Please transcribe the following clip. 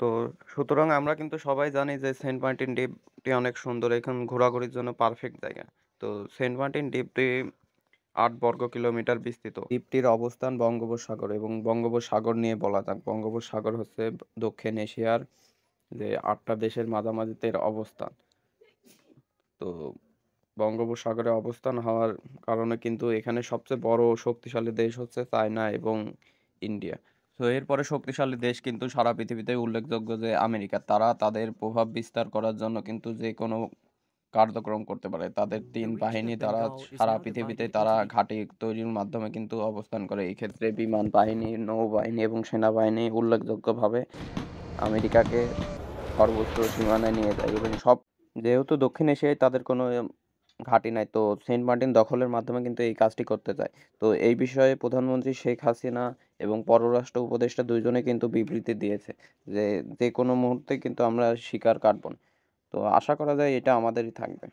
তো সুতরাং আমরা কিন্তু সবাই জানি যে সেন্ট মার্টিন ডিপটি অনেক সুন্দর এখানে ঘোরাঘুরির জন্য পারফেক্ট জায়গা তো সেন্ট মার্টিন ডিপটি আট বর্গ কিলোমিটার বিস্তৃত দ্বীপটির অবস্থান বঙ্গোপসাগর এবং বঙ্গোপসাগর নিয়ে বলা যাক বঙ্গোপসাগর হচ্ছে দক্ষিণ এশিয়ার যে আটটা দেশের মাঝামাঝিতে অবস্থান তো বঙ্গোপসাগরে অবস্থান হওয়ার কারণে কিন্তু এখানে সবচেয়ে বড় শক্তিশালী দেশ হচ্ছে চায়না এবং ইন্ডিয়া তো এরপরে শক্তিশালী দেশ কিন্তু সারা পৃথিবীতে উল্লেখযোগ্য যে আমেরিকা তারা তাদের প্রভাব বিস্তার করার জন্য কিন্তু যে কোনো কার্যক্রম করতে পারে তাদের তিন বাহিনী তারা সারা পৃথিবীতে তারা ঘাঁটি তৈরির মাধ্যমে কিন্তু অবস্থান করে এই ক্ষেত্রে বিমান বাহিনী নৌবাহিনী এবং সেনাবাহিনী উল্লেখযোগ্যভাবে আমেরিকাকে সর্বোচ্চ সীমানায় নিয়ে যায় এবং সব যেহেতু দক্ষিণ এশিয়ায় তাদের কোনো ঘাঁটি নাই তো সেন্ট মার্টিন দখলের মাধ্যমে কিন্তু এই কাজটি করতে চায় তো এই বিষয়ে প্রধানমন্ত্রী শেখ হাসিনা এবং পররাষ্ট্র উপদেষ্টা দুজনে কিন্তু বিবৃতি দিয়েছে যে যে কোনো মুহূর্তে কিন্তু আমরা শিকার কাটব তো আশা করা যায় এটা আমাদেরই থাকবে